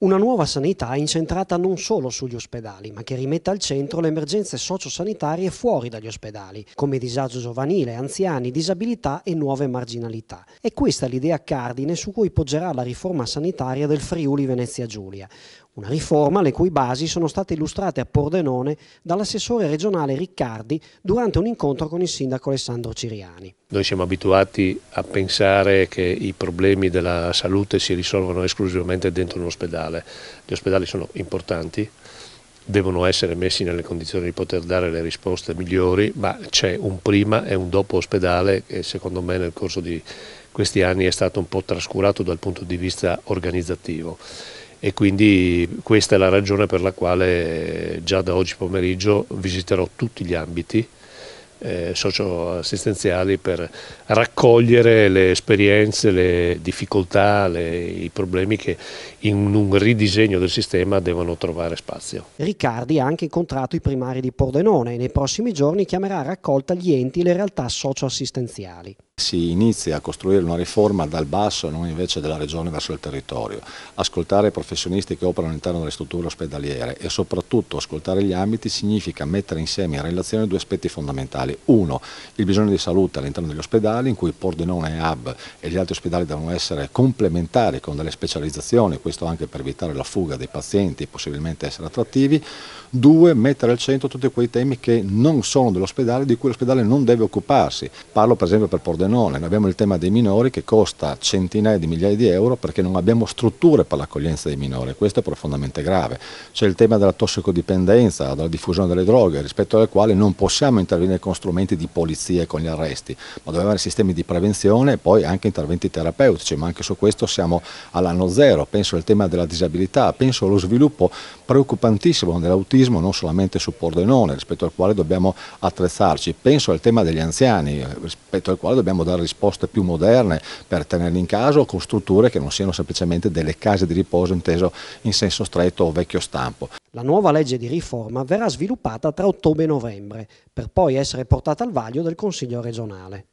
Una nuova sanità incentrata non solo sugli ospedali, ma che rimette al centro le emergenze sociosanitarie fuori dagli ospedali, come disagio giovanile, anziani, disabilità e nuove marginalità. È questa l'idea cardine su cui poggerà la riforma sanitaria del Friuli Venezia Giulia. Una riforma le cui basi sono state illustrate a Pordenone dall'assessore regionale Riccardi durante un incontro con il sindaco Alessandro Ciriani. Noi siamo abituati a pensare che i problemi della salute si risolvono esclusivamente dentro un ospedale. Gli ospedali sono importanti, devono essere messi nelle condizioni di poter dare le risposte migliori, ma c'è un prima e un dopo ospedale che secondo me nel corso di questi anni è stato un po' trascurato dal punto di vista organizzativo e quindi questa è la ragione per la quale già da oggi pomeriggio visiterò tutti gli ambiti eh, socioassistenziali per raccogliere le esperienze, le difficoltà, le, i problemi che in un ridisegno del sistema devono trovare spazio. Riccardi ha anche incontrato i primari di Pordenone e nei prossimi giorni chiamerà a raccolta gli enti e le realtà socioassistenziali. Si inizia a costruire una riforma dal basso, non invece della regione verso il territorio. Ascoltare i professionisti che operano all'interno delle strutture ospedaliere e soprattutto ascoltare gli ambiti significa mettere insieme in relazione due aspetti fondamentali. Uno, il bisogno di salute all'interno degli ospedali, in cui Pordenone e Hub e gli altri ospedali devono essere complementari con delle specializzazioni, questo anche per evitare la fuga dei pazienti e possibilmente essere attrattivi. Due, mettere al centro tutti quei temi che non sono dell'ospedale, di cui l'ospedale non deve occuparsi. Parlo per esempio per Pordenone Pordenone, abbiamo il tema dei minori che costa centinaia di migliaia di euro perché non abbiamo strutture per l'accoglienza dei minori, questo è profondamente grave. C'è il tema della tossicodipendenza, della diffusione delle droghe, rispetto alle quali non possiamo intervenire con strumenti di polizia e con gli arresti, ma dobbiamo avere sistemi di prevenzione e poi anche interventi terapeutici, ma anche su questo siamo all'anno zero. Penso al tema della disabilità, penso allo sviluppo preoccupantissimo dell'autismo, non solamente su Pordenone, rispetto al quale dobbiamo attrezzarci, penso al tema degli anziani, rispetto al quale dobbiamo dobbiamo dare risposte più moderne per tenerli in casa o con strutture che non siano semplicemente delle case di riposo inteso in senso stretto o vecchio stampo. La nuova legge di riforma verrà sviluppata tra ottobre e novembre, per poi essere portata al vaglio del Consiglio regionale.